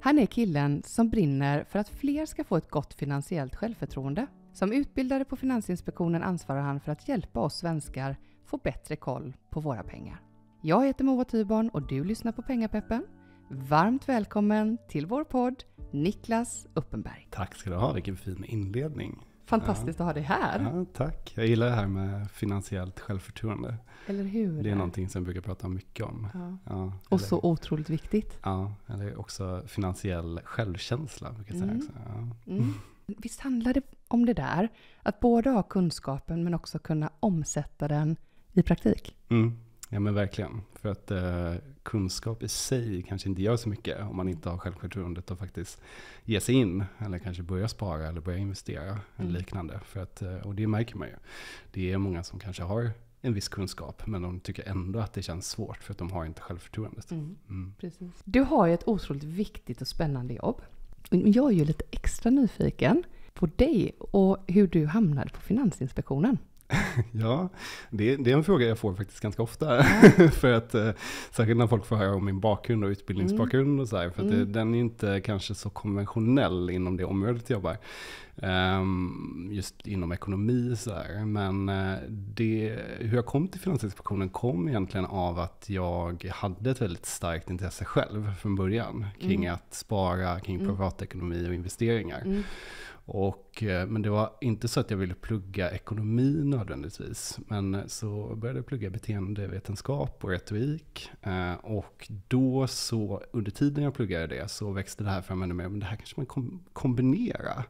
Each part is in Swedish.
Han är killen som brinner för att fler ska få ett gott finansiellt självförtroende. Som utbildare på Finansinspektionen ansvarar han för att hjälpa oss svenskar få bättre koll på våra pengar. Jag heter Moa Tyborn och du lyssnar på Pengapeppen. Varmt välkommen till vår podd Niklas Uppenberg. Tack ska du ha, vilken fin inledning. Fantastiskt ja. att ha dig här. Ja, tack. Jag gillar det här med finansiellt självförtroende. Eller hur? Det är någonting som jag brukar prata mycket om. Ja. och så otroligt viktigt. Ja, eller också finansiell självkänsla. Brukar mm. säga mm. Visst handlar det om det där? Att både ha kunskapen men också kunna omsätta den i praktik? Mm. Ja men verkligen. För att eh, kunskap i sig kanske inte gör så mycket om man inte har självförtroendet att faktiskt ge sig in. Eller kanske börja spara eller börja investera mm. eller liknande. För att, eh, och det märker man ju. Det är många som kanske har en viss kunskap men de tycker ändå att det känns svårt för att de har inte självförtroendet. Mm. Mm. Precis. Du har ju ett otroligt viktigt och spännande jobb. Jag är ju lite extra nyfiken på dig och hur du hamnade på Finansinspektionen. Ja, det, det, är en fråga jag får faktiskt ganska ofta. Mm. för att, eh, särskilt när folk får höra om min bakgrund och utbildningsbakgrund mm. och så här, För mm. det, den är inte kanske så konventionell inom det området jag jobbar. Um, just inom ekonomi så här. Men eh, det, hur jag kom till Finansinspektionen kom egentligen av att jag hade ett väldigt starkt intresse själv från början. Kring mm. att spara, kring mm. privatekonomi och investeringar. Mm. Och Eh, men det var inte så att jag ville plugga ekonomi nödvändigtvis. Men eh, så började jag plugga beteendevetenskap och retorik. Eh, och då så, under tiden jag pluggade det, så växte det här fram ännu mer. Men det här kanske man kom, kombinera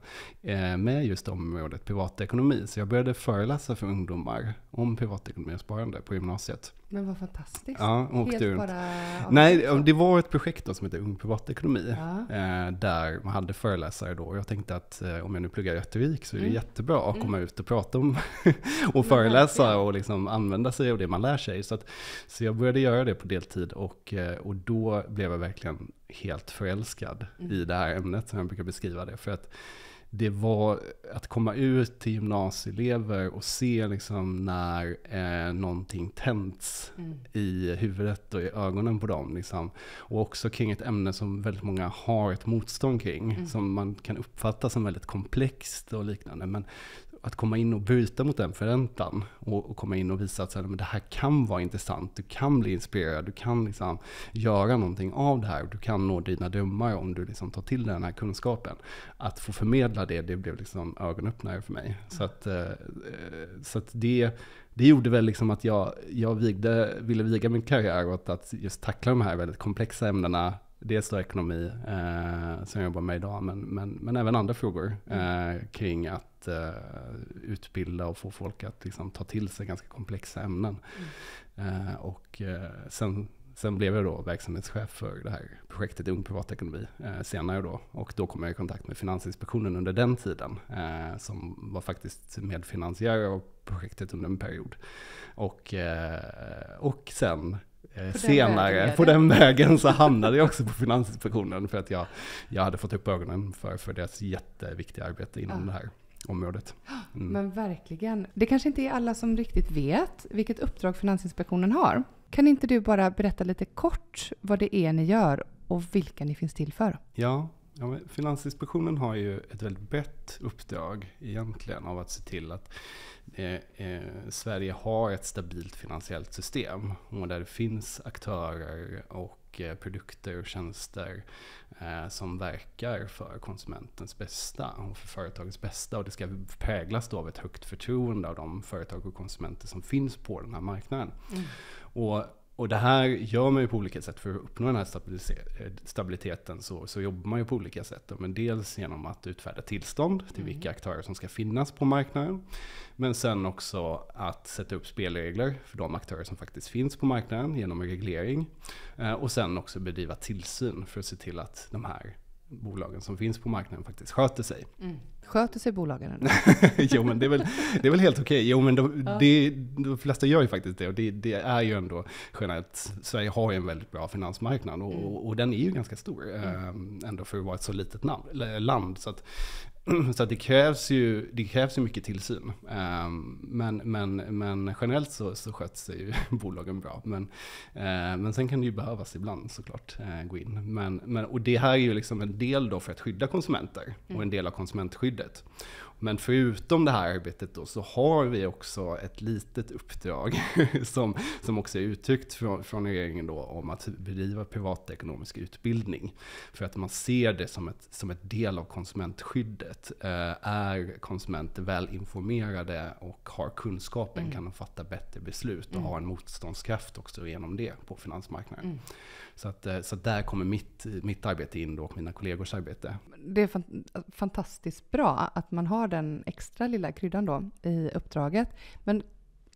med just området privatekonomi. Så jag började föreläsa för ungdomar om privatekonomi och sparande på gymnasiet. Men vad fantastiskt. Ja, Helt runt. Bara... Nej, liksom. det var ett projekt då som hette Ung Privatekonomi. Ja. Där man hade föreläsare då. Och jag tänkte att om jag nu pluggar Rättvik så är det mm. jättebra att komma mm. ut och prata om och föreläsa och liksom använda sig av det man lär sig. Så, att, så jag började göra det på deltid och, eh, och då blev jag verkligen helt förälskad i mm. det här ämnet som jag brukar beskriva det. För att det var att komma ut till gymnasieelever och se liksom när eh, någonting tänds mm. i huvudet och i ögonen på dem. Liksom. Och också kring ett ämne som väldigt många har ett motstånd kring, mm. som man kan uppfatta som väldigt komplext och liknande. Men att komma in och bryta mot den förväntan och, och, komma in och visa att så här, men det här kan vara intressant, du kan bli inspirerad, du kan liksom göra någonting av det här, du kan nå dina drömmar om du liksom tar till dig den här kunskapen. Att få förmedla det, det blev liksom ögonöppnare för mig. Så att, eh, eh, så att det, det gjorde väl liksom att jag, jag vigde, ville viga min karriär åt att just tackla de här väldigt komplexa ämnena dels då ekonomi eh, som jag jobbar med idag, men, men, men även andra frågor mm. eh, kring att eh, utbilda och få folk att liksom, ta till sig ganska komplexa ämnen. Mm. Eh, och eh, sen, sen blev jag då verksamhetschef för det här projektet Ung Privatekonomi eh, senare då. Och då kom jag i kontakt med Finansinspektionen under den tiden, eh, som var faktiskt medfinansiär av projektet under en period. Och, eh, och sen på senare den på den vägen så hamnade jag också på Finansinspektionen för att jag, jag hade fått upp ögonen för, för deras jätteviktiga arbete inom ja. det här området. Mm. Men verkligen. Det kanske inte är alla som riktigt vet vilket uppdrag Finansinspektionen har. Kan inte du bara berätta lite kort vad det är ni gör och vilka ni finns till för? Ja, Ja, Finansinspektionen har ju ett väldigt brett uppdrag egentligen av att se till att eh, eh, Sverige har ett stabilt finansiellt system och där det finns aktörer och eh, produkter och tjänster eh, som verkar för konsumentens bästa och för företagets bästa. Och det ska präglas då av ett högt förtroende av de företag och konsumenter som finns på den här marknaden. Mm. Och och det här gör man ju på olika sätt för att uppnå den här stabiliteten. Så, så jobbar man ju på olika sätt. Men dels genom att utfärda tillstånd till mm. vilka aktörer som ska finnas på marknaden. Men sen också att sätta upp spelregler för de aktörer som faktiskt finns på marknaden genom reglering. Eh, och sen också bedriva tillsyn för att se till att de här bolagen som finns på marknaden faktiskt sköter sig. Mm. Sköter sig bolagen? jo, men det är väl, det är väl helt okej. Okay. de, ja. det, de flesta gör ju faktiskt det. Och det, det är ju ändå generellt, Sverige har ju en väldigt bra finansmarknad och, mm. och, och den är ju ganska stor mm. Ehm, ändå för att vara ett så litet namn, land. Så att, Så det krävs ju, det krävs mycket tillsyn. Ehm, men, men, men generellt så, så sköts sig ju bolagen bra. Men, eh, men sen kan det ju behövas ibland såklart eh, gå in. Men, men, och det här är ju liksom en del då för att skydda konsumenter och en mm. del av konsumentskyddet. Men förutom det här arbetet då, så har vi också ett litet uppdrag som, som också är uttryckt från, från regeringen då, om att bedriva privatekonomisk utbildning. För att man ser det som ett, som ett del av konsumentskyddet. Eh, är konsumenter välinformerade och har kunskapen mm. kan de fatta bättre beslut och mm. ha en motståndskraft också genom det på finansmarknaden. Mm. Så, att, eh, så där kommer mitt, mitt arbete in då och mina kollegors arbete. Det är fantastiskt bra att man har den extra lilla kryddan då i uppdraget. Men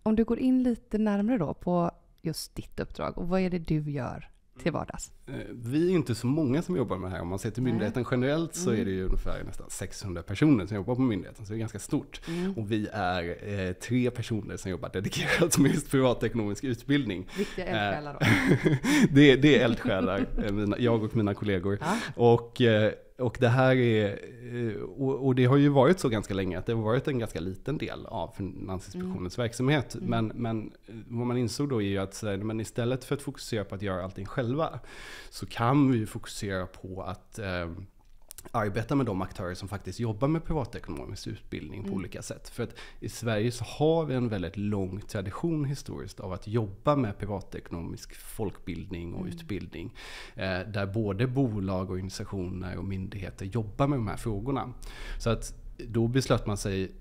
om du går in lite närmre då på just ditt uppdrag och vad är det du gör till mm. vardags? Eh, vi är inte så många som jobbar med det här. Om man ser till myndigheten Nej. generellt så mm. är det ju ungefär nästan 600 personer som jobbar på myndigheten, så det är ganska stort. Mm. Och vi är eh, tre personer som jobbar dedikerat med just privatekonomisk utbildning. Viktiga eh, eldsjälar då? det, det, är eldsjälar, eh, mina, jag och mina kollegor. Ja. Och, eh, och det här är, eh, och det har ju varit så ganska länge, att det har varit en ganska liten del av Finansinspektionens mm. verksamhet. Mm. Men, men eh, vad man insåg då är ju att men istället för att fokusera på att göra allting själva, så kan vi ju fokusera på att eh, arbeta med de aktörer som faktiskt jobbar med privatekonomisk utbildning på mm. olika sätt. För att i Sverige så har vi en väldigt lång tradition historiskt av att jobba med privatekonomisk folkbildning och mm. utbildning. Eh, där både bolag, organisationer och myndigheter jobbar med de här frågorna. Så att då beslöt man sig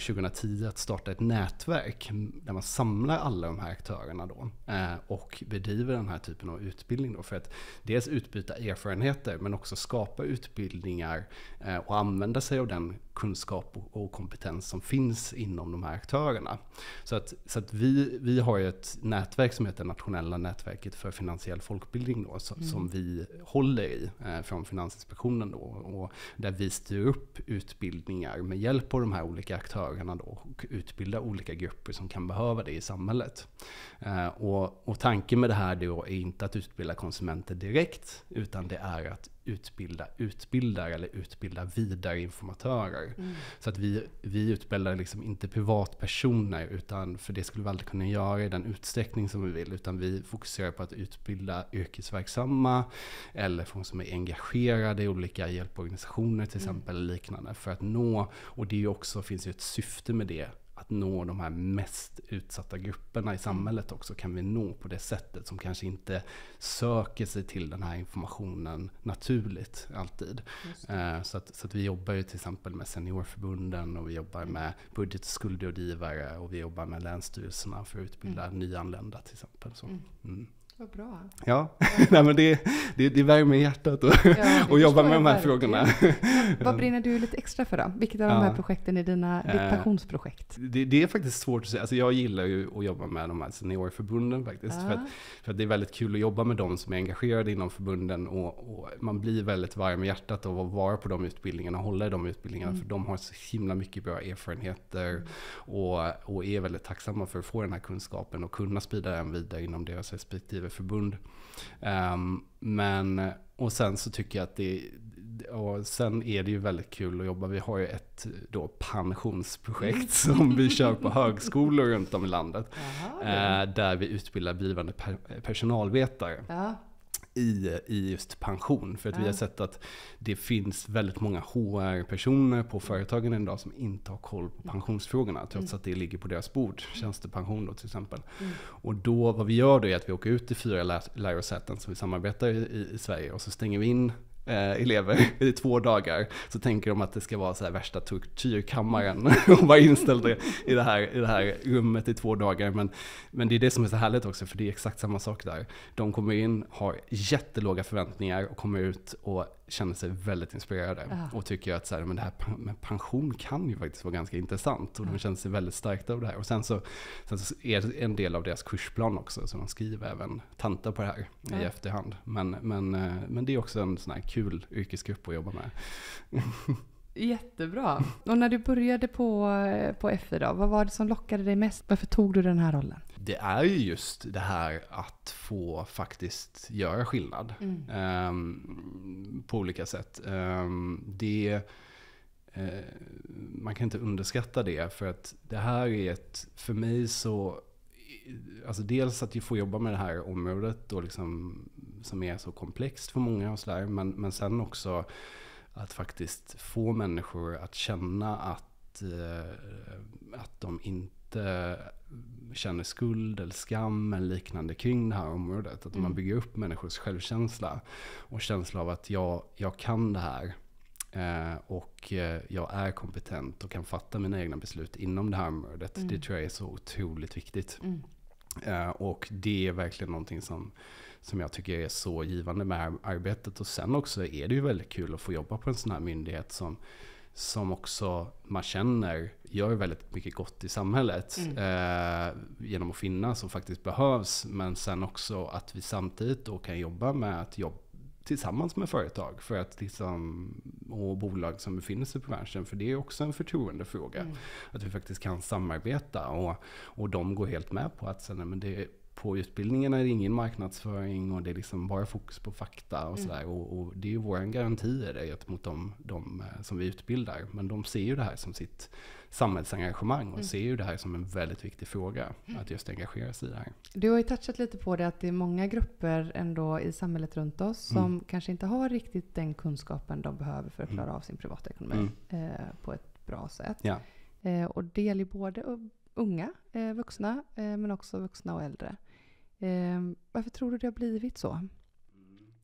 2010 eh, att starta ett nätverk där man samlar alla de här aktörerna då eh, och bedriver den här typen av utbildning då för att dels utbyta erfarenheter men också skapa utbildningar eh, och använda sig av den kunskap och, kompetens som finns inom de här aktörerna. Så att, så att vi, vi har ju ett nätverk som heter Nationella nätverket för finansiell folkbildning då, som, mm. som vi håller i eh, från Finansinspektionen då, och där vi styr upp utbildningar med hjälp av de här olika aktörerna då, och utbildar olika grupper som kan behöva det i samhället. Eh, och, och tanken med det här då är inte att utbilda konsumenter direkt, utan det är att utbilda utbildare eller utbilda vidare informatörer. Mm. Så att vi, vi utbildar liksom inte privatpersoner, utan, för det skulle vi aldrig kunna göra i den utsträckning som vi vill, utan vi fokuserar på att utbilda yrkesverksamma eller folk som är engagerade i olika hjälporganisationer till mm. exempel, mm. liknande, för att nå, och det också, finns ju ett syfte med det, att nå de här mest utsatta grupperna i samhället också kan vi nå på det sättet som kanske inte söker sig till den här informationen naturligt alltid. Eh, så att, så att vi jobbar ju till exempel med seniorförbunden och vi jobbar med budget och skuldrådgivare och vi jobbar med länsstyrelserna för att utbilda mm. nyanlända till exempel. Så. Mm. mm. Vad bra. Ja, ja. Nej, men det, det, det värmer hjärtat att ja, jobba med de här frågorna. Vad brinner du lite extra för då? Vilket av ja. de här projekten är dina, ditt eh, passionsprojekt? Det, det, är faktiskt svårt att säga. Alltså jag gillar ju att jobba med de här seniorförbunden faktiskt. Ja. För, att, ah. för att det är väldigt kul att jobba med de som är engagerade inom förbunden och, och, man blir väldigt varm i hjärtat av att vara på de utbildningarna och hålla i de utbildningarna. Mm. För de har så himla mycket bra erfarenheter mm. och, och är väldigt tacksamma för att få den här kunskapen och kunna sprida den vidare inom deras respektive förbund. Um, ehm, men, och sen så tycker jag att det, och sen är det ju väldigt kul att jobba. Vi har ju ett då pensionsprojekt som vi kör på högskolor runt om i landet. Aha, ja. Ehm, där vi utbildar blivande per personalvetare. Ja i, i just pension. För att ja. vi har sett att det finns väldigt många HR-personer på företagen idag som inte har koll på pensionsfrågorna. Trots mm. att det ligger på deras bord, mm. tjänstepension då till exempel. Mm. Och då, vad vi gör då är att vi åker ut till fyra lärosäten som vi samarbetar i, i Sverige och så stänger vi in Eh, elever i två dagar så tänker de att det ska vara så här värsta tortyrkammaren och vara inställda i det, här, i det här rummet i två dagar. Men, men det är det som är så härligt också för det är exakt samma sak där. De kommer in, har jättelåga förväntningar och kommer ut och känner sig väldigt inspirerade ja. och tycker att så här, men det här med pension kan ju faktiskt vara ganska intressant och ja. de känner sig väldigt starka av det här. Och sen så, sen så är det en del av deras kursplan också, så de skriver även tanta på det här ja. i efterhand. Men, men, eh, men det är också en sån här kul yrkesgrupp att jobba med. Jättebra. Och när du började på, eh, på FI då, vad var det som lockade dig mest? Varför tog du den här rollen? Det är ju just det här att få faktiskt göra skillnad. Mm. Ehm, på olika sätt. Ehm, det, eh, man kan inte underskatta det för att det här är ett, för mig så, alltså dels att jag får jobba med det här området då liksom, som är så komplext för många och sådär, men, men sen också att faktiskt få människor att känna att, eh, att de inte inte eh, känner skuld eller skam eller liknande kring det här området. Att mm. man bygger upp människors självkänsla och känsla av att jag, jag kan det här eh, och eh, jag är kompetent och kan fatta mina egna beslut inom det här området. Mm. Det tror jag är så otroligt viktigt. Mm. Och det är verkligen någonting som, som jag tycker är så givande med arbetet. Och sen också är det ju väldigt kul att få jobba på en sån här myndighet som, som också man känner gör väldigt mycket gott i samhället mm. eh, genom att finnas och faktiskt behövs. Men sen också att vi samtidigt då kan jobba med att jobba tillsammans med företag för att liksom, och bolag som befinner sig på branschen. För det är också en förtroendefråga. Mm. Att vi faktiskt kan samarbeta och, och de går helt med på att sen, men det, på utbildningarna är det ingen marknadsföring och det är liksom bara fokus på fakta och mm. sådär. Mm. Och, och, det är ju vår garanti gentemot de, de eh, som vi utbildar. Men de ser ju det här som sitt samhällsengagemang och mm. ser ju det här som en väldigt viktig fråga. Mm. Att just engagera sig i det här. Du har ju touchat lite på det att det är många grupper ändå i samhället runt oss mm. som kanske inte har riktigt den kunskapen de behöver för att klara mm. av sin privatekonomi eh, på ett bra sätt. Ja. Eh, och det gäller både unga eh, vuxna, eh, men också vuxna och äldre. Eh, varför tror du det har blivit så?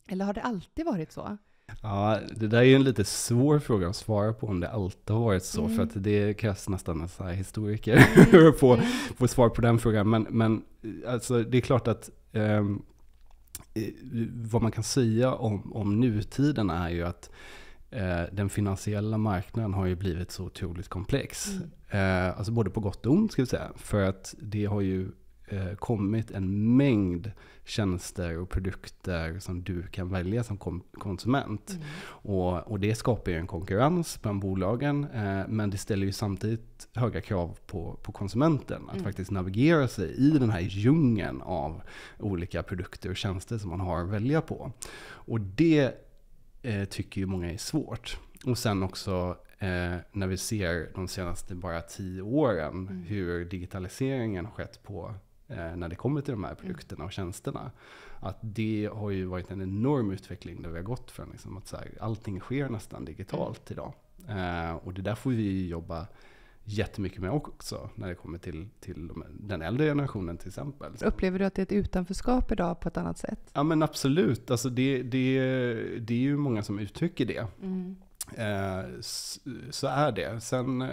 Eller har det alltid varit så? Ja, det där är ju en lite svår fråga att svara på om det alltid har varit så, mm. för att det krävs nästan en så historiker mm. att få på mm. svar på den frågan. Men, men alltså, det är klart att eh, vad man kan säga om, om nutiden är ju att eh, den finansiella marknaden har ju blivit så otroligt komplex. Mm. Eh, alltså både på gott och ont, ska vi säga. För att det har ju Eh, kommit en mängd tjänster och produkter som du kan välja som konsument. Mm. Och, och, det skapar ju en konkurrens bland bolagen eh, men det ställer ju samtidigt höga krav på, på konsumenten att mm. faktiskt navigera sig i den här djungeln av olika produkter och tjänster som man har att välja på. Och det eh, tycker ju många är svårt. Och sen också Eh, när vi ser de senaste bara tio åren mm. hur digitaliseringen har skett på Eh, när det kommer till de här produkterna och tjänsterna. Att det har ju varit en enorm utveckling där vi har gått från liksom att så här, allting sker nästan digitalt idag. Eh, och det där får vi jobba jättemycket med också när det kommer till, till den äldre generationen till exempel. Upplever du att det är ett utanförskap idag på ett annat sätt? Ja men absolut, alltså det, det, det är ju många som uttrycker det. Mm. Eh, så är det. Sen,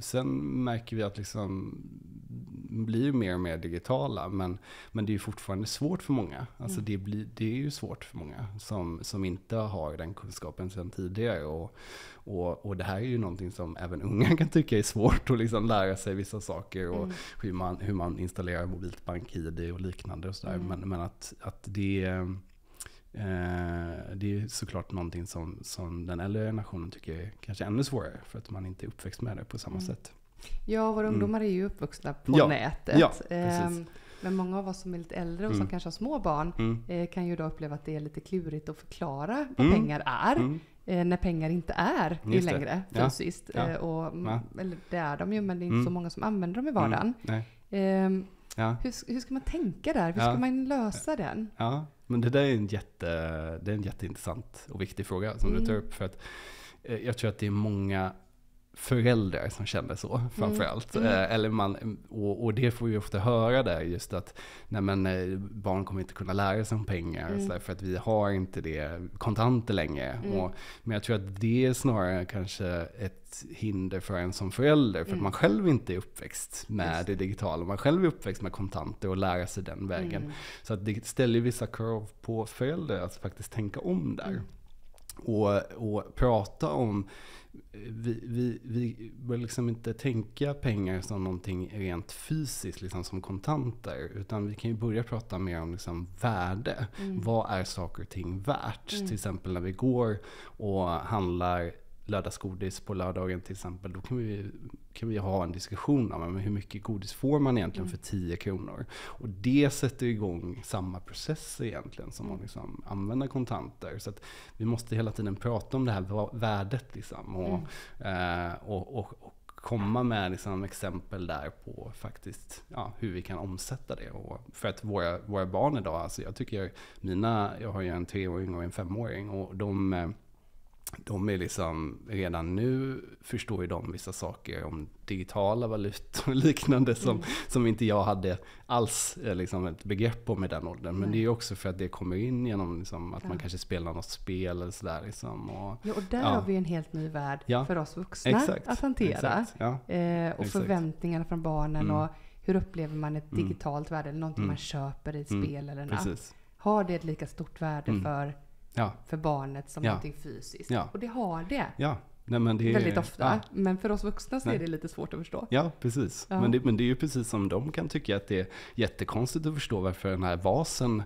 sen märker vi att liksom blir ju mer och mer digitala. Men, men det är ju fortfarande svårt för många. Alltså mm. det, blir, det är ju svårt för många som, som inte har den kunskapen sedan tidigare. Och, och, och det här är ju någonting som även unga kan tycka är svårt att liksom lära sig vissa saker. Och mm. hur, man, hur man installerar mobilt bank-id och liknande och sådär. Mm. Men, men att, att det eh, det är såklart någonting som, som den äldre generationen tycker är kanske ännu svårare för att man inte är uppväxt med det på samma mm. sätt. Ja, våra mm. ungdomar är ju uppvuxna på ja. nätet. Ja, ehm, Men många av oss som är lite äldre och som mm. kanske har små barn mm. Eh, kan ju då uppleva att det är lite klurigt att förklara vad mm. pengar är. Mm. Eh, när pengar inte är det längre fysiskt. Ja. Eh, och, mm, ja. Eller det är de ju, men det är inte så många som använder dem i vardagen. Ehm, ja. Hur, hur, ska man tänka där? Hur ska man lösa den? Ja, men det där är en, jätte, det är en jätteintressant och viktig fråga som du tar upp. För att, eh, jag tror att det är många föräldrar som känner så mm. framförallt. Mm. Mm. och, och, det får vi ofta höra där just att nej men, eh, barn kommer inte kunna lära sig om pengar mm. så för att vi har inte det kontanter längre. Mm. Och, men jag tror att det är snarare kanske ett hinder för en som förälder för att mm. man själv inte är uppväxt med just. det digitala. Man själv är uppväxt med kontanter och lära sig den vägen. Så att det ställer vissa krav på föräldrar att faktiskt tänka om där och, och prata om vi, vi, vi bör liksom inte tänka pengar som någonting rent fysiskt, liksom som kontanter. Utan vi kan ju börja prata mer om liksom värde. Mm. Vad är saker och ting värt? Mm. Till exempel när vi går och handlar lördagsgodis på lördagen till exempel, då kan vi, kan vi ha en diskussion om hur mycket godis får man egentligen för 10 mm. kronor. Och det sätter igång samma process egentligen som att liksom använda kontanter. Så vi måste hela tiden prata om det här värdet liksom och, mm. Eh, och, och, och komma med liksom exempel där på faktiskt ja, hur vi kan omsätta det. Och för att våra, våra barn idag, alltså jag tycker mina, jag har ju en treåring och en femåring och de eh, de är liksom, redan nu förstår ju de vissa saker om digitala valutor och liknande som, mm. som inte jag hade alls eh, liksom ett begrepp om i den åldern. Men det är ju också för att det kommer in genom liksom, att ja. man kanske spelar något spel eller sådär. Liksom, och, ja, och där ja. har vi en helt ny värld ja. för oss vuxna Exakt. att hantera. Eh, och Exakt. förväntningarna från barnen mm. och hur upplever man ett mm. digitalt mm. värde eller någonting man mm. köper i ett mm. spel eller en app. Har det ett lika stort värde för ja. för barnet som ja. någonting fysiskt. Ja. Och det har det. Ja. Nej, men det, väldigt ofta. Ja. Men för oss vuxna så Nej. är det lite svårt att förstå. Ja, precis. Ja. Men, det, men det är ju precis som de kan tycka att det är jättekonstigt att förstå varför den här vasen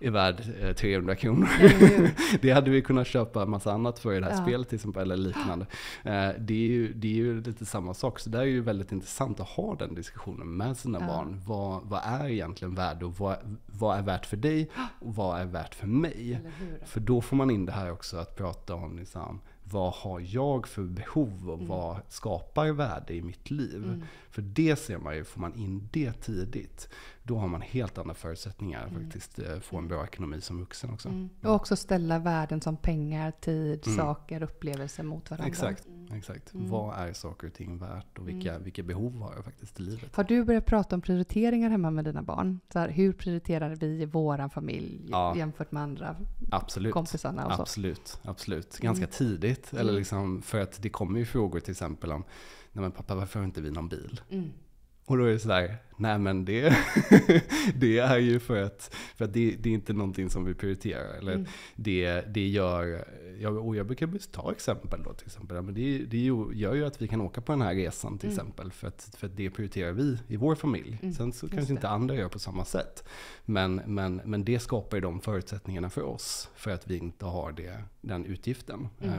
är värd 300 eh, kronor. Mm. det hade vi kunnat köpa massa annat för i det här ja. spelet till exempel, eller liknande. Eh, det är, ju, det är ju lite samma sak, så det är ju väldigt intressant att ha den diskussionen med sina ja. barn. Vad, vad är egentligen värde och vad, vad är värt för dig och vad är värt för mig? För då får man in det här också att prata om liksom, vad har jag för behov och mm. vad skapar värde i mitt liv? Mm. För det ser man ju, får man in det tidigt, då har man helt andra förutsättningar mm. faktiskt eh, få en bra ekonomi som vuxen också. Mm. mm. Och också ställa värden som pengar, tid, mm. saker, upplevelser mot varandra. Exakt. Exakt. Mm. Vad är saker och ting värt och mm. vilka, mm. vilka behov har jag faktiskt i livet? Har du börjat prata om prioriteringar hemma med dina barn? Så här, hur prioriterar vi i vår familj ja. jämfört med andra absolut. kompisarna? Och så? Absolut, mm. Ganska mm. tidigt. Eller mm. liksom, för att det kommer ju frågor till exempel om, nej men pappa varför har inte vi någon bil? Och då är det sådär, nej men det, det är ju för att, för att det, det är inte någonting som vi prioriterar. Eller mm. det, det gör, jag, och jag brukar ta exempel då till exempel. Men det, det gör ju att vi kan åka på den här resan till mm. exempel. För att, för att det prioriterar vi i vår familj. Mm. Sen så Just kanske det. inte andra gör på samma sätt. Men, men, men det skapar ju de förutsättningarna för oss. För att vi inte har det, den utgiften. Uh,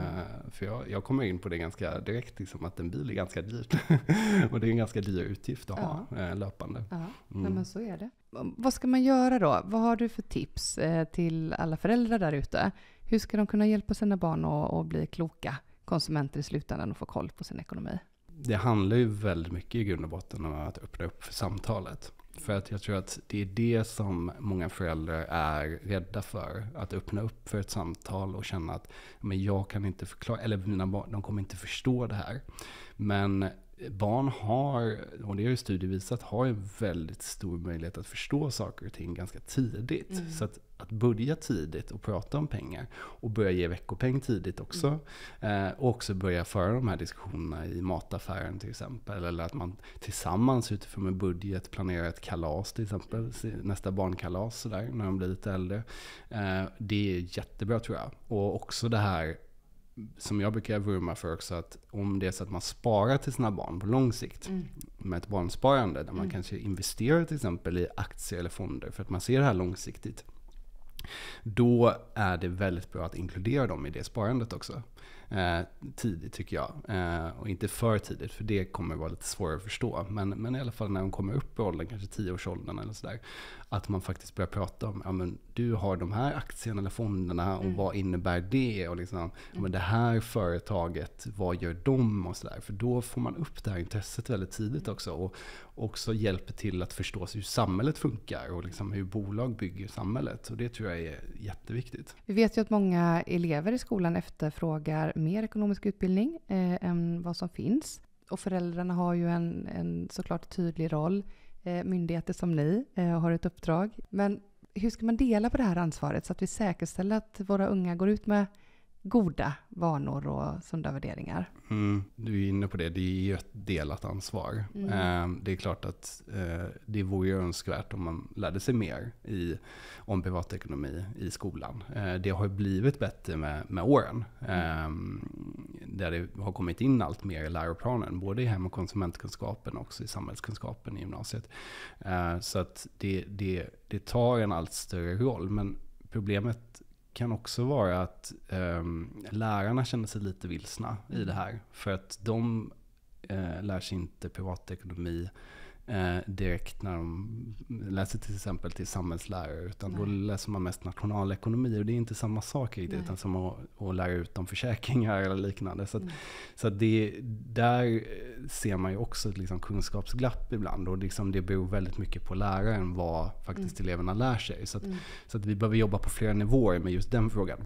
för jag, jag kommer in på det ganska direkt, liksom, att en bil är ganska dyrt. och det är en ganska dyr utgift ha ja. Eh, löpande. Ja, mm. men så är det. Vad ska man göra då? Vad har du för tips eh, till alla föräldrar där ute? Hur ska de kunna hjälpa sina barn att bli kloka konsumenter i slutändan och få koll på sin ekonomi? Det handlar ju väldigt mycket i grund och botten om att öppna upp för samtalet. För att jag tror att det är det som många föräldrar är rädda för. Att öppna upp för ett samtal och känna att men jag kan inte förklara, eller mina barn, de kommer inte förstå det här. Men barn har, och det har ju studier visat, har en väldigt stor möjlighet att förstå saker och ting ganska tidigt. Mm. Så att, att börja tidigt och prata om pengar och börja ge veckopeng tidigt också. Mm. Eh, och också börja föra de här diskussionerna i mataffären till exempel. Eller att man tillsammans utifrån en budget planerar ett kalas till exempel. Nästa barnkalas sådär, när de blir lite äldre. Eh, det är jättebra tror jag. Och också det här som jag brukar vurma för också, att om det är så att man sparar till sina barn på lång sikt mm. med ett barnsparande, där man mm. kanske investerar till exempel i aktier eller fonder, för att man ser det här långsiktigt, då är det väldigt bra att inkludera dem i det sparandet också. Eh, tidigt tycker jag. Eh, och inte för tidigt, för det kommer vara lite svårare att förstå. Men, men i alla fall när de kommer upp i åldern, kanske tioårsåldern eller sådär. Att man faktiskt börjar prata om, ja men du har de här aktierna eller fonderna och mm. vad innebär det? Och liksom, ja, men det här företaget, vad gör de? Och sådär. För då får man upp det här intresset väldigt tidigt mm. också. Och också hjälper till att förstå hur samhället funkar och liksom hur bolag bygger samhället. Och det tror jag är jätteviktigt. Vi vet ju att många elever i skolan efterfrågar mer ekonomisk utbildning eh, än vad som finns. Och föräldrarna har ju en, en såklart tydlig roll. Eh, myndigheter som ni eh, har ett uppdrag. Men hur ska man dela på det här ansvaret så att vi säkerställer att våra unga går ut med goda vanor och sunda värderingar. Mm, du är inne på det, det är ju ett delat ansvar. Mm. Ehm, det är klart att eh, det vore önskvärt om man lärde sig mer i, om privatekonomi i skolan. Eh, det har blivit bättre med, med åren. Mm. Ehm, där det har kommit in allt mer i läroplanen, både i hem och konsumentkunskapen och också i samhällskunskapen i gymnasiet. Eh, så att det, det, det tar en allt större roll, men problemet kan också vara att um, lärarna känner sig lite vilsna i det här. För att de uh, lär sig inte privatekonomi eh, direkt när de läser till exempel till samhällslärare. Utan Nej. då läser man mest nationalekonomi och det är inte samma sak riktigt. Utan som att, att lära ut om försäkringar eller liknande. Så, att, mm. så det, där ser man ju också ett liksom kunskapsglapp ibland. Och liksom det beror väldigt mycket på läraren vad faktiskt mm. eleverna lär sig. Så, att, mm. så att vi behöver jobba på flera nivåer med just den frågan.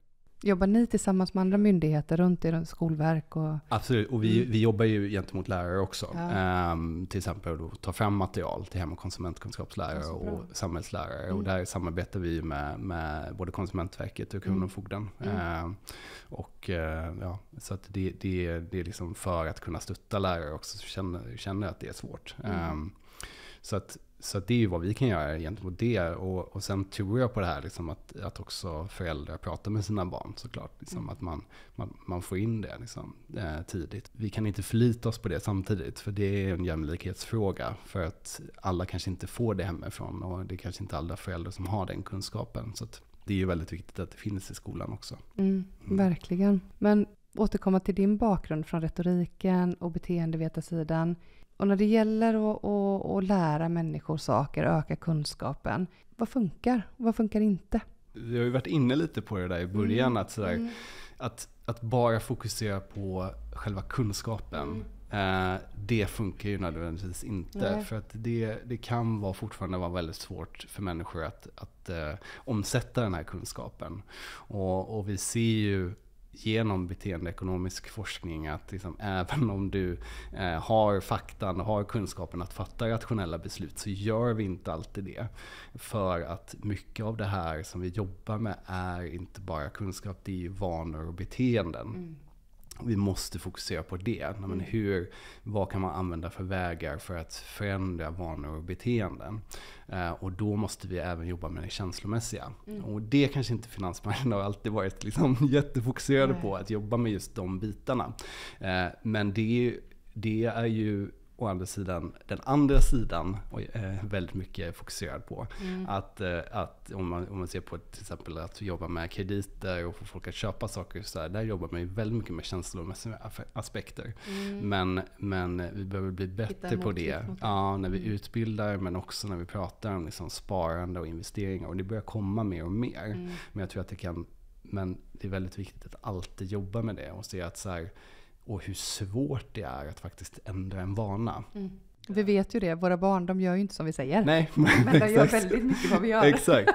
Jobbar ni tillsammans med andra myndigheter runt er, skolverk? Och... Absolut, och vi, mm. vi jobbar ju gentemot lärare också. Ja. Ehm, till exempel att ta fram material till hem och konsumentkunskapslärare och samhällslärare. Mm. Och där samarbetar vi med, med både Konsumentverket och Kronofogden. Mm. mm. Ehm, och, eh, ja, så att det, det, det är liksom för att kunna stötta lärare också, så känner, känner att det är svårt. Mm. Ehm, så att så det är ju vad vi kan göra gentemot det. Och, och sen tror jag på det här liksom att, att också föräldrar pratar med sina barn såklart. Liksom, mm. Att man, man, man, får in det liksom, eh, tidigt. Vi kan inte förlita oss på det samtidigt. För det är en jämlikhetsfråga. För att alla kanske inte får det hemifrån. Och det är kanske inte alla föräldrar som har den kunskapen. Så det är ju väldigt viktigt att det finns i skolan också. Mm, mm. verkligen. Men återkomma till din bakgrund från retoriken och beteendevetarsidan. Och när det gäller att, att, att lära människor saker, öka kunskapen, vad funkar vad funkar inte? Vi har ju varit inne lite på det där i början, mm. att, sådär, mm. att, att, bara fokusera på själva kunskapen. Mm. Eh, det funkar ju nödvändigtvis inte. Nej. För att det, det kan vara, fortfarande vara väldigt svårt för människor att, att eh, omsätta den här kunskapen. Och, och vi ser ju genom beteendeekonomisk forskning att liksom, även om du eh, har faktan och har kunskapen att fatta rationella beslut så gör vi inte alltid det. För att mycket av det här som vi jobbar med är inte bara kunskap, det är ju vanor och beteenden. Mm vi måste fokusera på det. Men mm. hur, vad kan man använda för vägar för att förändra vanor och beteenden? Eh, och då måste vi även jobba med det känslomässiga. Mm. Och det kanske inte finansmarknaden har alltid varit liksom jättefokuserade Nej. på, att jobba med just de bitarna. Eh, men det det är ju å andra sidan, den andra sidan är eh, väldigt mycket fokuserad på. Mm. Att, eh, att om, man, om man ser på till exempel att jobba med krediter och få folk att köpa saker, så där, där jobbar man ju väldigt mycket med känslomässiga aspekter. Mm. Men, men vi behöver bli bättre på det. Ja, när vi mm. utbildar men också när vi pratar om liksom sparande och investeringar. Och det börjar komma mer och mer. Mm. Men jag tror att det kan men det är väldigt viktigt att alltid jobba med det och se att så här, och hur svårt det är att faktiskt ändra en vana. Mm. Vi vet ju det, våra barn de gör ju inte som vi säger. Nej, men, men de gör väldigt mycket vad vi gör. exakt.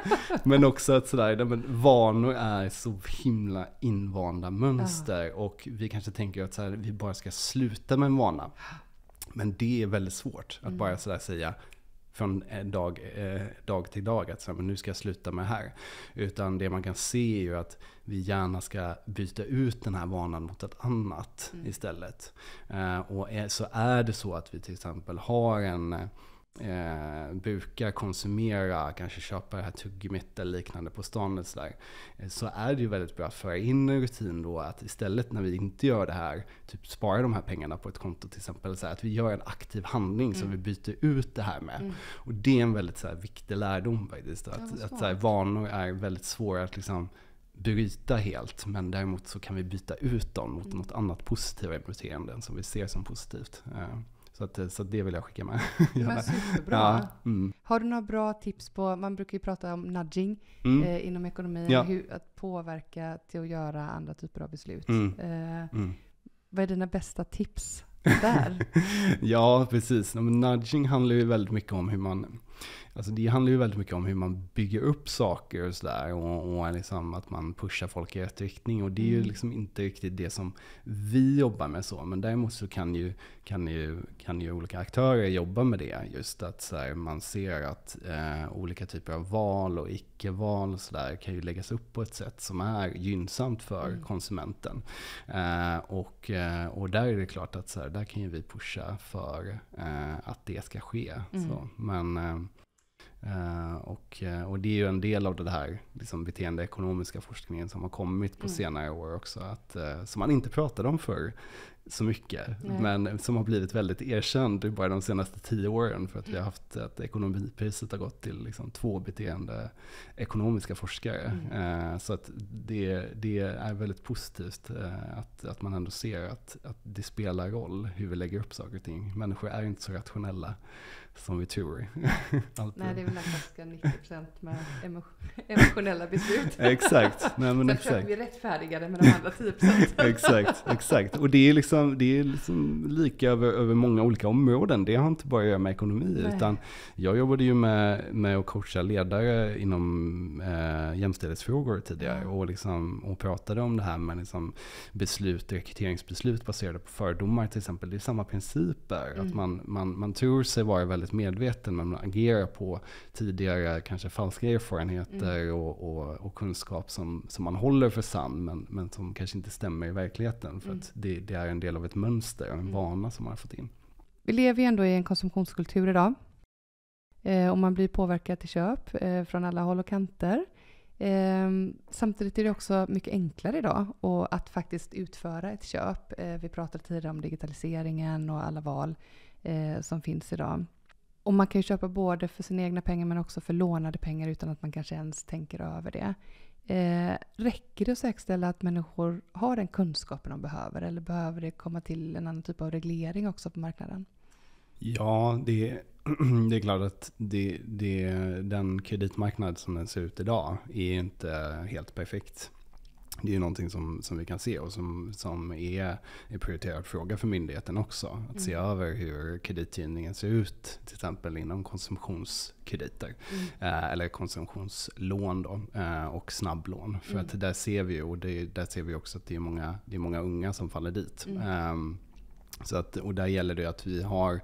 Men också att sådär, men vanor är så himla invanda mönster. Och vi kanske tänker att sådär, vi bara ska sluta med en vana. Men det är väldigt svårt att mm. bara sådär säga, från eh, dag, eh, dag till dag att så här, men nu ska jag sluta med det här. Utan det man kan se är ju att vi gärna ska byta ut den här vanan mot ett annat mm. istället. Eh, och är, så är det så att vi till exempel har en eh, eh, brukar konsumera, kanske köpa det här tuggummit eller liknande på stan så, där, eh, så är det ju väldigt bra att föra in en rutin då att istället när vi inte gör det här, typ spara de här pengarna på ett konto till exempel, så här, att vi gör en aktiv handling mm. som vi byter ut det här med. Mm. Och det är en väldigt så här, viktig lärdom faktiskt, då, att, att så här, vanor är väldigt svåra att liksom, bryta helt men däremot så kan vi byta ut dem mot mm. något annat positivare beteende som vi ser som positivt. Eh. Så, att, eh, så det vill jag skicka med. Men superbra. Ja, mm. Har du några bra tips på, man brukar ju prata om nudging mm. eh, inom ekonomin, ja. hur, att påverka till att göra andra typer av beslut. Mm. Eh, mm. vad är dina bästa tips där? ja, precis. nudging handlar ju väldigt mycket om hur man Alltså det handlar ju väldigt mycket om hur man bygger upp saker och sådär. Och, och liksom att man pushar folk i rätt riktning. Och det är ju mm. liksom inte riktigt det som vi jobbar med så. Men däremot så kan ju, kan ju, kan ju olika aktörer jobba med det. Just att så här, man ser att eh, olika typer av val och icke-val och sådär kan ju läggas upp på ett sätt som är gynnsamt för mm. konsumenten. Eh, och, eh, och där är det klart att så här, där kan ju vi pusha för eh, att det ska ske. Mm. Så, men eh, Eh, och, eh, och det är ju en del av den här liksom, beteendeekonomiska forskningen som har kommit på mm. senare år också, att, eh, som man inte pratade om förr så mycket, mm. men som har blivit väldigt erkänd bara de senaste tio åren för att vi har mm. haft att ekonomipriset har gått till liksom, två beteendeekonomiska forskare. Mm. Uh, så att det, det är väldigt positivt att, att man ändå ser att, att det spelar roll hur vi lägger upp saker och ting. Människor är inte så rationella som vi tur Nej, det är väl nästan 90% med emotionella beslut. exakt. Nej, men Sen exakt. vi rättfärdiga det med de andra 10%. exakt, exakt. Och det är liksom, det är liksom lika över, över många olika områden. Det har inte bara att göra med ekonomi. Utan jag jobbade ju med, med att coacha ledare inom eh, jämställdhetsfrågor tidigare. Och, liksom, och pratade om det här med liksom beslut, rekryteringsbeslut baserade på fördomar till exempel. Det är samma principer. Mm. Att man, man, man tror sig vara väldigt väldigt medveten, men man agerar på tidigare kanske falska erfarenheter mm. och, och, och, kunskap som, som man håller för sann, men, men som kanske inte stämmer i verkligheten. För mm. att det, det, är en del av ett mönster, och en mm. vana som man har fått in. Vi lever ju ändå i en konsumtionskultur idag. Eh, och man blir påverkad till köp eh, från alla håll och kanter. Eh, samtidigt är det också mycket enklare idag och att faktiskt utföra ett köp. Eh, vi pratade tidigare om digitaliseringen och alla val eh, som finns idag. Och man kan ju köpa både för sina egna pengar men också för lånade pengar utan att man kanske ens tänker över det. Eh, räcker det att säkerställa att människor har den kunskapen de behöver eller behöver det komma till en annan typ av reglering också på marknaden? Ja, det, det är klart att det, det, den kreditmarknad som den ser ut idag är inte helt perfekt det är ju någonting som, som vi kan se och som, som är en prioriterad fråga för myndigheten också. Att mm. se över hur kreditgivningen ser ut, till exempel inom konsumtionskrediter. Mm. Eh, eller konsumtionslån då, eh, och snabblån. För mm. att där ser vi och det, där ser vi också att det är många, det är många unga som faller dit. Eh, så att, och där gäller det att vi har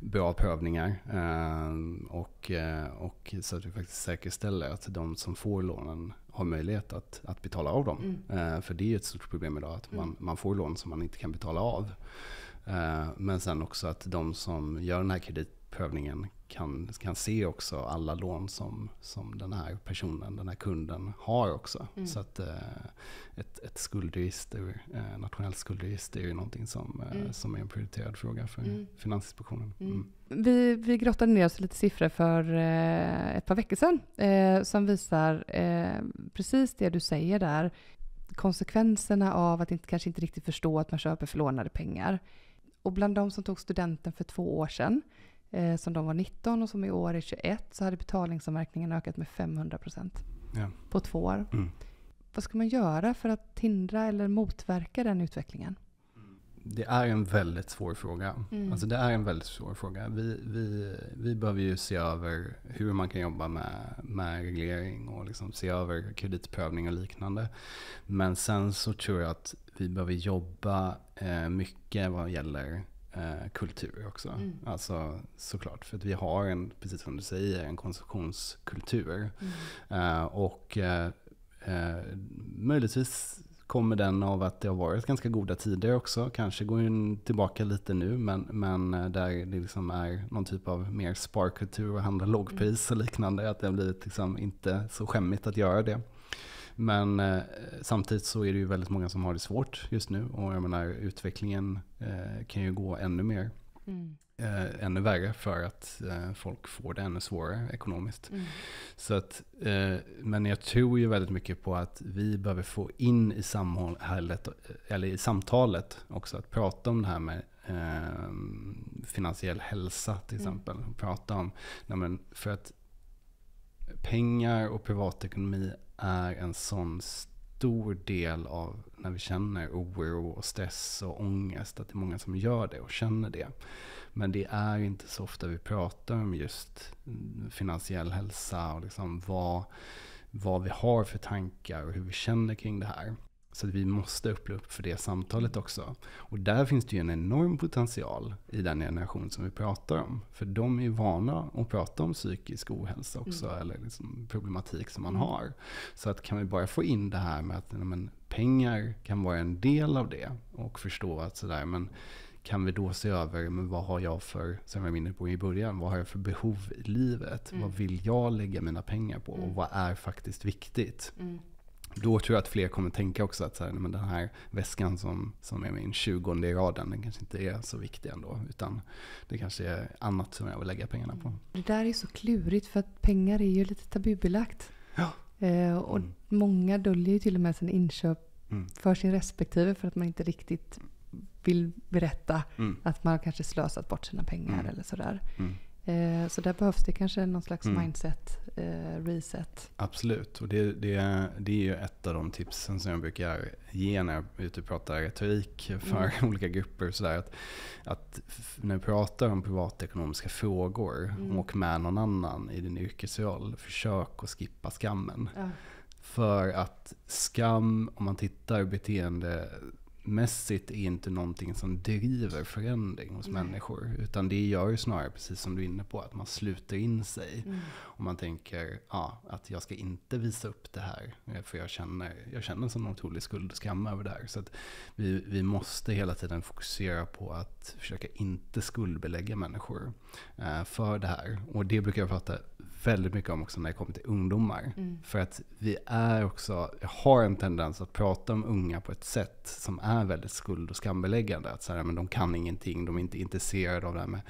bra prövningar ehm, eh, och, och så att vi faktiskt säkerställer att de som får lånen har möjlighet att, att betala av dem. Mm. Eh, för det är ett stort problem idag att man, mm. man får lån som man inte kan betala av. Eh, men sen också att de som gör den här kreditprövningen kan, kan se också alla lån som, som den här personen, den här kunden har också. Mm. Så att eh, ett, ett skuldregister, eh, nationellt skuldregister är ju någonting som, eh, mm. som är en prioriterad fråga för mm. Finansinspektionen. Mm vi, vi grottade ner oss lite siffror för eh, ett par veckor sedan eh, som visar eh, precis det du säger där. Konsekvenserna av att inte, kanske inte riktigt förstå att man köper förlånade pengar. Och bland de som tog studenten för två år sedan, som de var 19 och som i år är 21, så hade betalningsanmärkningen ökat med 500 ja. på två år. Mm. Vad ska man göra för att hindra eller motverka den utvecklingen? det är en väldigt svår fråga. Mm. Alltså det är en väldigt svår fråga. Vi, vi, vi behöver ju se över hur man kan jobba med, med reglering och liksom se över kreditprövning och liknande. Men sen så tror jag att vi behöver jobba eh, mycket vad gäller eh, kultur också. Mm. Alltså såklart, för att vi har en, precis som du säger, en konsumtionskultur. Mm. Eh, och eh, eh möjligtvis kommer den av att det har varit ganska goda tider också. Kanske går den tillbaka lite nu, men, men eh, där det liksom är någon typ av mer sparkultur och handla lågpris och liknande. Att det har blivit liksom inte så skämmigt att göra det. Men eh, samtidigt så är det ju väldigt många som har det svårt just nu och jag menar utvecklingen eh, kan ju gå ännu mer. Mm eh, ännu värre för att eh, folk får det ännu svårare ekonomiskt. Mm. Så att, eh, men jag tror ju väldigt mycket på att vi behöver få in i, samhället, eller i samtalet också att prata om det här med eh, finansiell hälsa till mm. exempel. Mm. Prata om, nej för att pengar och privatekonomi är en sån stor del av när vi känner oro och stress och ångest. Att det är många som gör det och känner det. Men det är inte så ofta vi pratar om just finansiell hälsa och liksom vad, vad vi har för tankar och hur vi känner kring det här. Så vi måste öppna upp för det samtalet också. Och där finns det ju en enorm potential i den generation som vi pratar om. För de är ju vana att prata om psykisk ohälsa också, mm. eller liksom problematik som man har. Så att kan vi bara få in det här med att men, pengar kan vara en del av det och förstå att sådär, men kan vi då se över, men vad har jag för, som jag minne på i början, vad har jag för behov i livet? Mm. Vad vill jag lägga mina pengar på? Mm. Och vad är faktiskt viktigt? Mm. Då tror jag att fler kommer tänka också att så här, men den här väskan som, som är min 20 i raden, den kanske inte är så viktig ändå. Utan det kanske är annat som jag vill lägga pengarna på. Det där är så klurigt för att pengar är ju lite tabubelagt. Ja. Eh, och mm. många döljer ju till och med sina inköp mm. för sin respektive för att man inte riktigt vill berätta mm. att man kanske slösat bort sina pengar mm. eller sådär. Mm. Eh, så där behövs det kanske någon slags mm. mindset eh, reset. Absolut, och det, det, det är ju ett av de tipsen som jag brukar ge när jag är ute och pratar retorik för mm. olika grupper. Och sådär, att, att när du pratar om privatekonomiska frågor mm. och med någon annan i din yrkesroll, försök att skippa skammen. Ja. För att skam, om man tittar beteende mässigt är inte någonting som driver förändring hos Nej. människor. Utan det gör ju snarare, precis som du är inne på, att man sluter in sig. Mm. Och man tänker ja, att jag ska inte visa upp det här. För jag känner, jag känner en sån otrolig skuld och skam över det här. Så att vi, vi måste hela tiden fokusera på att försöka inte skuldbelägga människor eh, för det här. Och det brukar jag prata väldigt mycket om också när det kommer till ungdomar. Mm. För att vi är också, har en tendens att prata om unga på ett sätt som är är väldigt skuld och skambeläggande. Att så här, men de kan ingenting, de är inte intresserade av det här med,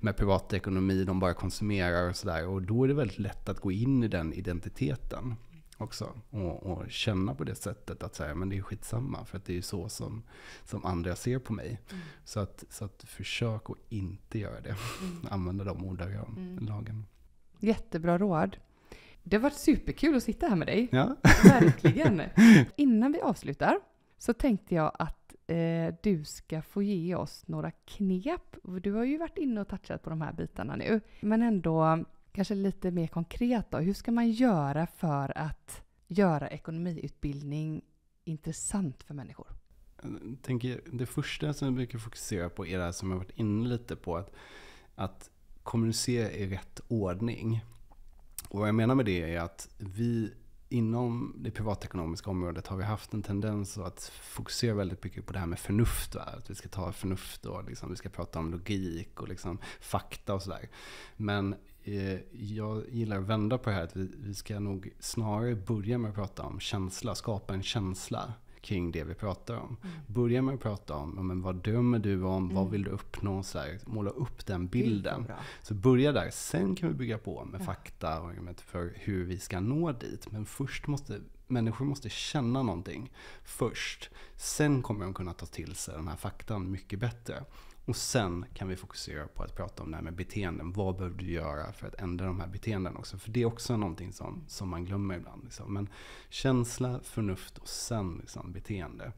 med privatekonomi, de bara konsumerar och sådär. Och då är det väldigt lätt att gå in i den identiteten också. Och, och, känna på det sättet att så här, men det är skitsamma för att det är så som, som andra ser på mig. Mm. Så, att, så att försök att inte göra det. Mm. Använda de ordagen. Mm. Jättebra råd. Det har varit superkul att sitta här med dig. Ja. Verkligen. Innan vi avslutar så tänkte jag att eh, du ska få ge oss några knep. Du har ju varit inne och touchat på de här bitarna nu. Men ändå kanske lite mer konkret då. Hur ska man göra för att göra ekonomiutbildning intressant för människor? Jag tänker, det första som jag brukar fokusera på är det här som jag varit inne lite på. Att, att kommunicera i rätt ordning. Och vad jag menar med det är att vi inom det privatekonomiska området har vi haft en tendens att fokusera väldigt mycket på det här med förnuft. Va? Att vi ska ta förnuft och liksom, vi ska prata om logik och liksom fakta och sådär. Men eh, jag gillar att vända på det här. Att vi, vi ska nog snarare börja med att prata om känsla, skapa en känsla kring det vi pratar om. Mm. Börja med att prata om men vad drömmer du om, mm. vad vill du uppnå? Så här, måla upp den bilden. Så börja där. Sen kan vi bygga på med ja. fakta och argument för hur vi ska nå dit. Men först måste människor måste känna någonting först. Sen kommer de kunna ta till sig den här faktan mycket bättre. Och sen kan vi fokusera på att prata om det här med beteenden. Vad behöver du göra för att ändra de här beteendena också? För det är också någonting som, som man glömmer ibland. Liksom. Men känsla, förnuft och sen liksom, beteende.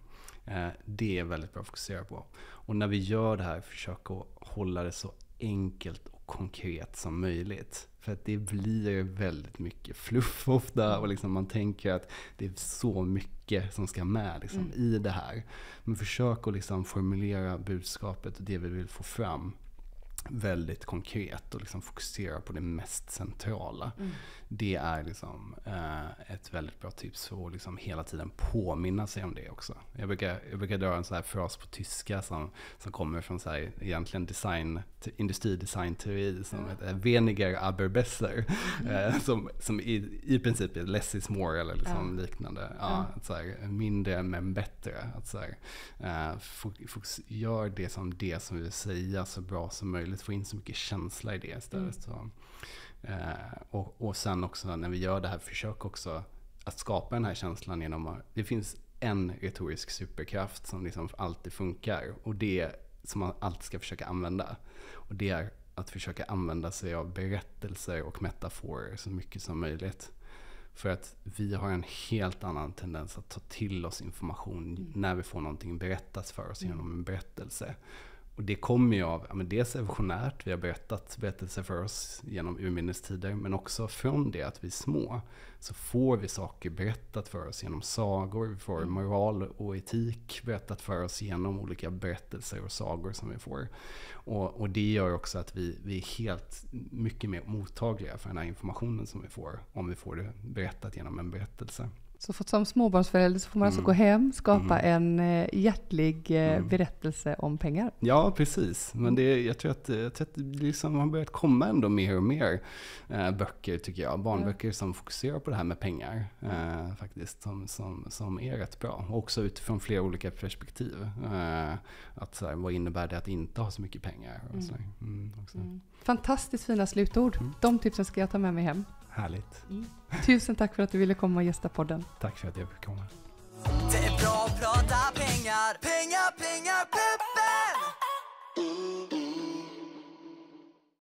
Eh, det är väldigt bra att fokusera på. Och när vi gör det här, försök att hålla det så enkelt och konkret som möjligt. För att det blir väldigt mycket fluff ofta och liksom man tänker att det är så mycket som ska med liksom, mm. i det här. Men försök att liksom formulera budskapet och det vi vill få fram väldigt konkret och liksom fokusera på det mest centrala. Mm. Det är liksom, eh, ett väldigt bra tips för att liksom hela tiden påminna sig om det också. Jag brukar, jag brukar dra en så här fras på tyska som, som kommer från så här, egentligen design, industridesignteori som mm. heter Weniger aber besser. Mm. Eh, som som i, i princip är less is more eller liksom mm. liknande. Ja, att så här, mindre men bättre. Att så här, eh, fokus, gör det som det som vi säga så bra som möjligt spelet, få in så mycket känsla i det istället. Mm. Eh, och, och sen också när vi gör det här, försök också att skapa den här känslan genom att det finns en retorisk superkraft som liksom alltid funkar och det som man alltid ska försöka använda. Och det är att försöka använda sig av berättelser och metaforer så mycket som möjligt. För att vi har en helt annan tendens att ta till oss information mm. när vi får någonting berättas för oss mm. genom en berättelse. Och det kommer ju av, men dels evolutionärt, vi har berättat berättelser för oss genom urminnes tider, men också från det att vi är små så får vi saker berättat för oss genom sagor, vi får mm. moral och etik berättat för oss genom olika berättelser och sagor som vi får. Och, och det gör också att vi, vi är helt mycket mer mottagliga för den här informationen som vi får om vi får det berättat genom en berättelse. Så för, som småbarnsförälder så får man alltså mm. alltså gå hem, och skapa mm. en eh, hjärtlig eh, mm. berättelse om pengar. Ja, precis. Men det, jag tror att, jag tror att det liksom har börjat komma ändå mer och mer eh, böcker, tycker jag. Barnböcker ja. som fokuserar på det här med pengar, eh, faktiskt, som, som, som är rätt bra. Också utifrån flera olika perspektiv. Eh, att så här, vad innebär det att inte ha så mycket pengar? Och mm. så mm, mm. Fantastiskt fina slutord. De tipsen ska jag ta med mig hem. Härligt. Mm. Tusen tack för att du ville komma och gästa podden. Tack för att jag fick komma. Det är bra att prata pengar, pengar, pengar, peppen!